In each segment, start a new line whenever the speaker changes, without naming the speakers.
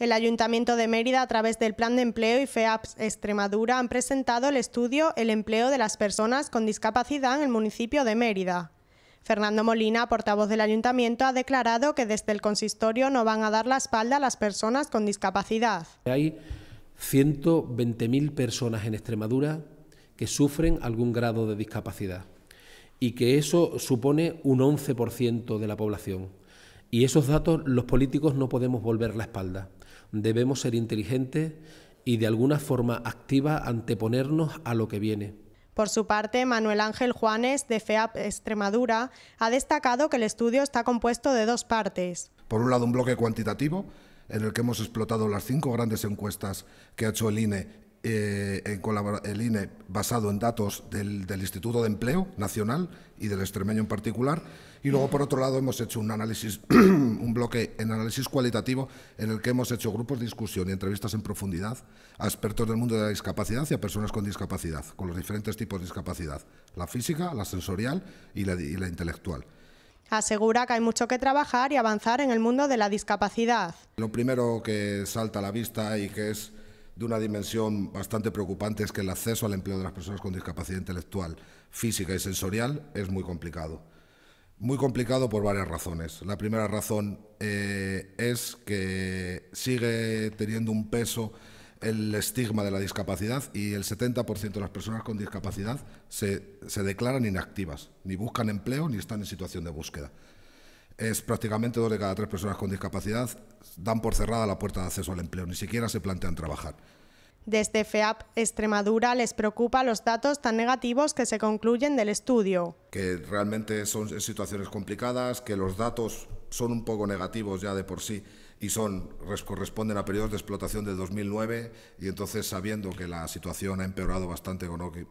El Ayuntamiento de Mérida, a través del Plan de Empleo y FEAPS Extremadura, han presentado el estudio El empleo de las personas con discapacidad en el municipio de Mérida. Fernando Molina, portavoz del Ayuntamiento, ha declarado que desde el consistorio no van a dar la espalda a las personas con discapacidad.
Hay 120.000 personas en Extremadura que sufren algún grado de discapacidad y que eso supone un 11% de la población. Y esos datos los políticos no podemos volver la espalda debemos ser inteligentes y de alguna forma activa anteponernos a lo que viene.
Por su parte, Manuel Ángel Juanes, de FEAP Extremadura, ha destacado que el estudio está compuesto de dos partes.
Por un lado, un bloque cuantitativo, en el que hemos explotado las cinco grandes encuestas que ha hecho el INE eh, en el INE basado en datos del, Instituto de Empleo Nacional y del extremeño en particular. Y luego, por otro lado, hemos hecho un análisis, un bloque en análisis cualitativo en el que hemos hecho grupos de discusión y entrevistas en profundidad a expertos del mundo de la discapacidad y a personas con discapacidad, con los diferentes tipos de discapacidad, la física, la sensorial y la, y la intelectual.
Asegura que hay mucho que trabajar y avanzar en el mundo de la discapacidad.
Lo primero que salta a la vista y que es de una dimensión bastante preocupante es que el acceso al empleo de las personas con discapacidad intelectual, física y sensorial es muy complicado. Muy complicado por varias razones. La primera razón eh, es que sigue teniendo un peso el estigma de la discapacidad y el 70% de las personas con discapacidad se declaran inactivas, ni buscan empleo ni están en situación de búsqueda es prácticamente dos de cada tres personas con discapacidad dan por cerrada la puerta de acceso al empleo, ni siquiera se plantean trabajar.
Desde FEAP Extremadura les preocupa los datos tan negativos que se concluyen del estudio.
Que realmente son situaciones complicadas, que los datos son un poco negativos ya de por sí y son, corresponden a periodos de explotación de 2009 y entonces sabiendo que la situación ha empeorado bastante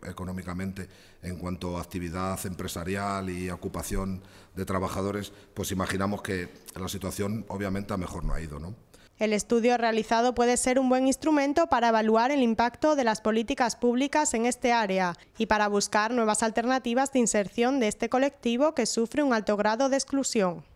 económicamente en cuanto a actividad empresarial y ocupación de trabajadores, pues imaginamos que la situación obviamente a mejor no ha ido, ¿no?
El estudio realizado puede ser un buen instrumento para evaluar el impacto de las políticas públicas en este área y para buscar nuevas alternativas de inserción de este colectivo que sufre un alto grado de exclusión.